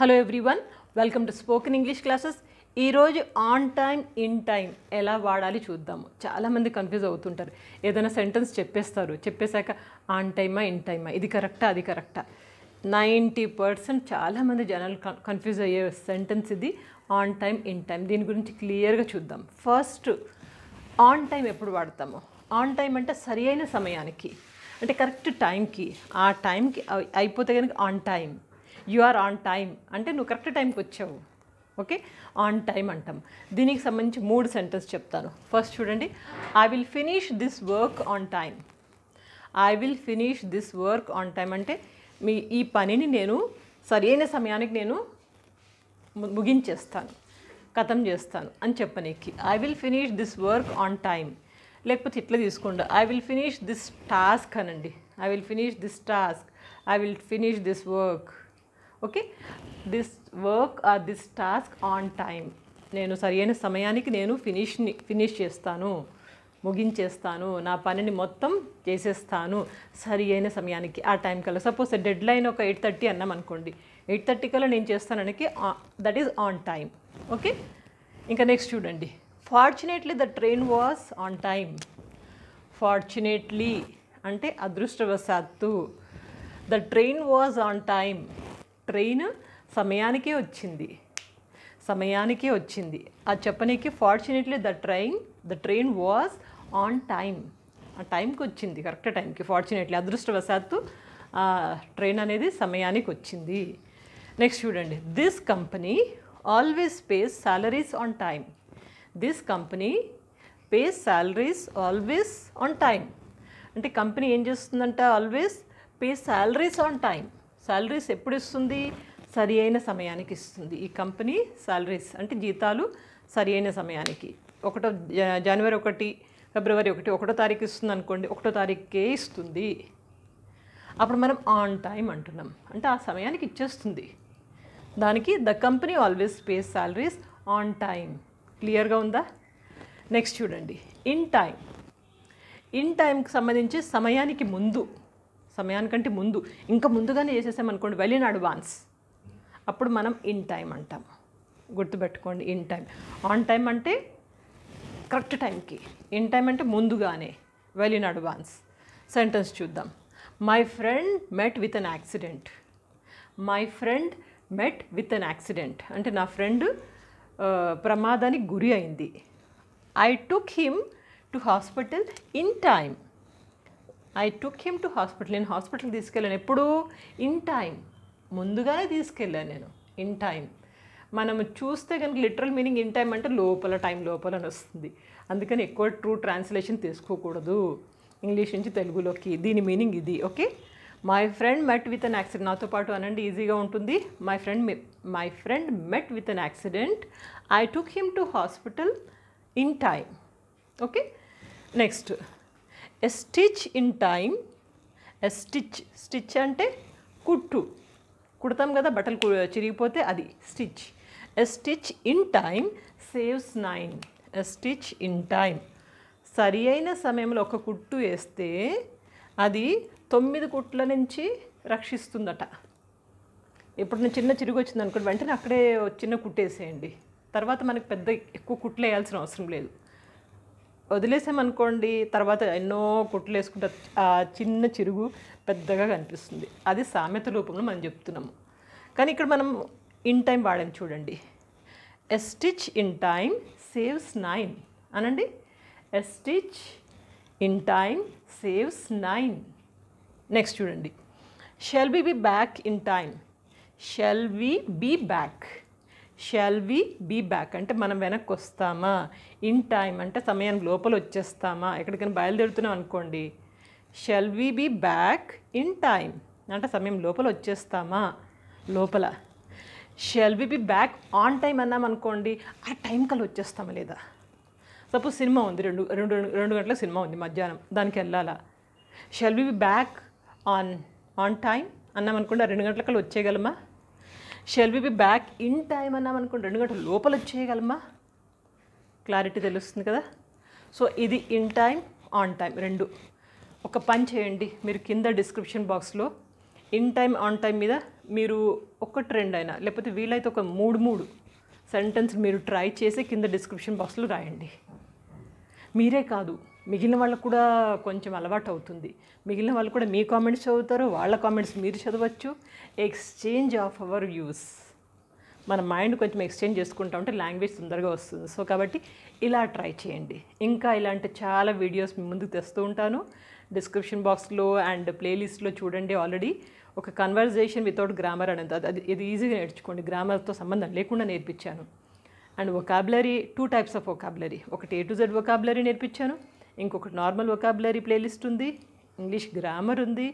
hello everyone welcome to spoken English classes ఈరోజు on time in time ఎలా వాడాలి చూద్దాము చాలామంది కన్ఫ్యూజ్ అవుతుంటారు ఏదైనా సెంటెన్స్ చెప్పేస్తారు చెప్పేశాక ఆన్ టైమా ఇన్ టైమా ఇది కరెక్టా అది కరెక్టా నైంటీ పర్సెంట్ చాలామంది జనాలు కన్ఫ్యూజ్ అయ్యే సెంటెన్స్ ఇది ఆన్ టైం ఇన్ టైం దీని గురించి క్లియర్గా చూద్దాం ఫస్ట్ ఆన్ టైం ఎప్పుడు వాడతాము ఆన్ టైం అంటే సరి సమయానికి అంటే కరెక్ట్ టైంకి ఆ టైంకి అయిపోతే కనుక on time you are on time అంటే నువ్వు కరెక్ట్ టైంకి వచ్చావు ఓకే ఆన్ టైం అంటాం దీనికి సంబంధించి మూడు సెంటెన్స్ చెప్తాను ఫస్ట్ చూడండి I will finish this work on time I will finish this work on time అంటే మీ ఈ పనిని నేను సరైన సమయానికి నేను ముగించేస్తాను కథం చేస్తాను అని చెప్పనీకి I will finish this work on time లేకపోతే ఇట్లా తీసుకోండి I will finish this task అనండి I will finish this task I will finish this work okay this work or this task on time నేను సరైన సమయానికి నేను ఫినిష్ని ఫినిష్ చేస్తాను ముగించేస్తాను నా పనిని మొత్తం చేసేస్తాను సరి అయిన సమయానికి ఆ టైం కల్లా సపోజ్ డెడ్ లైన్ ఒక ఎయిట్ థర్టీ అన్నాం అనుకోండి ఎయిట్ థర్టీ కల్లా నేను చేస్తాననికి that is on time okay ఇంకా నెక్స్ట్ చూడండి fortunately the train was on time fortunately అంటే అదృష్టవశాత్తు the train was on time train సమయానికే వచ్చింది సమయానికే వచ్చింది ఆ చెప్పనీకి fortunately the train the train was on time ఆ టైంకి వచ్చింది కరెక్ట్ టైంకి ఫార్చునేట్లీ అదృష్టవశాత్తు ఆ ట్రైన్ అనేది సమయానికి వచ్చింది నెక్స్ట్ చూడండి this company always pays salaries on time this company pays salaries always on time అంటే కంపెనీ ఏం చేస్తుందంట always pay salaries on time salaries ఎప్పుడు ఇస్తుంది సరి అయిన సమయానికి ఇస్తుంది ఈ కంపెనీ శాలరీస్ అంటే జీతాలు సరి అయిన సమయానికి ఒకటో జనవరి ఒకటి ఫిబ్రవరి ఒకటి ఒకటో తారీఖు ఇస్తుంది అనుకోండి ఒకటో తారీఖుకే ఇస్తుంది అప్పుడు మనం ఆన్ టైం అంటున్నాం అంటే ఆ సమయానికి ఇచ్చేస్తుంది దానికి the company always pay salaries on time క్లియర్గా ఉందా నెక్స్ట్ చూడండి ఇన్ టైం ఇన్ టైంకి సంబంధించి సమయానికి ముందు సమయానికంటే ముందు ఇంకా ముందుగానే చేసేసామనుకోండి వెల్ ఇన్ అడ్వాన్స్ అప్పుడు మనం ఇన్ టైం అంటాం గుర్తుపెట్టుకోండి ఇన్ టైం ఆన్ టైం అంటే కరెక్ట్ టైంకి ఇన్ టైం అంటే ముందుగానే వెళ్ళిన అడ్వాన్స్ సెంటెన్స్ చూద్దాం my friend met with an accident my friend met with an accident అంటే నా ఫ్రెండ్ ప్రమాదానికి గురి అయింది I took him to hospital in time I took him to hospital నేను హాస్పిటల్ తీసుకెళ్ళాను ఎప్పుడు ఇన్ టైం ముందుగానే తీసుకెళ్ళాను నేను ఇన్ టైం మనం చూస్తే కనుక లిటరల్ మీనింగ్ ఇన్ టైం అంటే లోపల టైం లోపల అని వస్తుంది అందుకని ఎక్కువ ట్రూ ట్రాన్స్లేషన్ తీసుకోకూడదు ఇంగ్లీష్ నుంచి తెలుగులోకి దీని మీనింగ్ ఇది okay my friend met with an accident నాతో పాటు అనండి ఈజీగా ఉంటుంది my friend my friend met with an accident I took him to hospital in time okay next a stitch in time a stitch stitch అంటే కుట్టు కుడతాం కదా బట్టలు చిరిగిపోతే అది stitch a stitch in time saves nine a stitch in time సరి అయిన సమయంలో ఒక కుట్టు వేస్తే అది తొమ్మిది కుట్ల నుంచి రక్షిస్తుందట ఇప్పుడు నేను చిన్న చిరుగు వచ్చింది అనుకోండి వెంటనే అక్కడే చిన్న కుట్టేసేయండి తర్వాత మనకు పెద్ద ఎక్కువ కుట్లు వేయాల్సిన అవసరం లేదు వదిలేసామనుకోండి తర్వాత ఎన్నో కుట్లు వేసుకుంటే ఆ చిన్న చిరుగు పెద్దగా కనిపిస్తుంది అది సామెత రూపంలో మనం చెప్తున్నాము కానీ ఇక్కడ మనం ఇన్ టైం వాడాము చూడండి a stitch in time saves nine అనండి a stitch stitch in time saves nine next చూడండి shall be be back in time shall be be back shall we be back అంటే మనం వెనక్కి వస్తామా ఇన్ టైం అంటే సమయానికి లోపల వచ్చేస్తామా ఎక్కడికైనా బయలుదేరుతున్నాం అనుకోండి shall we be back in time అంటే సమయం లోపల వచ్చేస్తామా లోపల shall we be back on time అన్నాం అనుకోండి ఆ టైం కల్లా వచ్చేస్తామా లేదా సపోజ్ సినిమా ఉంది రెండు రెండు రెండు గంటల సినిమా ఉంది మధ్యాహ్నం దానికి వెళ్ళాలా shall we be back on on time అన్నాం అనుకోండి ఆ రెండు గంటల కల్లా వచ్చేయగలమా shall be be back in time అన్నాం అనుకోండి రెండు గంటల లోపల వచ్చేయగలమ్మా క్లారిటీ తెలుస్తుంది కదా సో ఇది ఇన్ టైం ఆన్ టైం రెండు ఒక పని చేయండి మీరు కింద డిస్క్రిప్షన్ బాక్స్లో ఇన్ టైం ఆన్ టైం మీద మీరు ఒక ట్రెండ్ అయినా లేకపోతే వీలైతే ఒక మూడు మూడు సెంటెన్స్ మీరు ట్రై చేసి కింద డిస్క్రిప్షన్ బాక్స్లో రాయండి మీరే కాదు మిగిలిన వాళ్ళకు కూడా కొంచెం అలవాటు అవుతుంది మిగిలిన వాళ్ళు కూడా మీ కామెంట్స్ చదువుతారు వాళ్ళ కామెంట్స్ మీరు చదవచ్చు ఎక్స్చేంజ్ ఆఫ్ అవర్ వ్యూస్ మన మైండ్ కొంచెం ఎక్స్చేంజ్ చేసుకుంటా ఉంటే లాంగ్వేజ్ తొందరగా వస్తుంది సో కాబట్టి ఇలా ట్రై చేయండి ఇంకా ఇలాంటి చాలా వీడియోస్ మీ ముందుకు తెస్తూ ఉంటాను డిస్క్రిప్షన్ బాక్స్లో అండ్ ప్లేలిస్ట్లో చూడండి ఆల్రెడీ ఒక కన్వర్జేషన్ వితౌట్ గ్రామర్ అనేది అది ఇది ఈజీగా నేర్చుకోండి గ్రామర్తో సంబంధం లేకుండా నేర్పించాను and vocabulary two types of vocabulary ఒకటి ఏ టు జెడ్ ఒకాబులరీ నేర్పించాను ఇంకొకటి నార్మల్ వొకాబులరీ ప్లేలిస్ట్ ఉంది ఇంగ్లీష్ గ్రామర్ ఉంది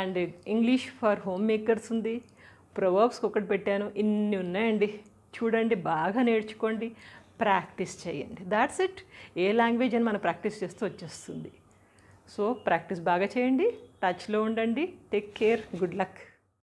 and English for homemakers ఉంది ప్రొవర్బ్స్కి ఒకటి పెట్టాను ఇన్ని ఉన్నాయండి చూడండి బాగా నేర్చుకోండి ప్రాక్టీస్ చేయండి దాట్స్ ఇట్ ఏ లాంగ్వేజ్ అని మనం ప్రాక్టీస్ చేస్తూ వచ్చేస్తుంది సో ప్రాక్టీస్ బాగా చేయండి టచ్లో ఉండండి టేక్ కేర్ గుడ్ లక్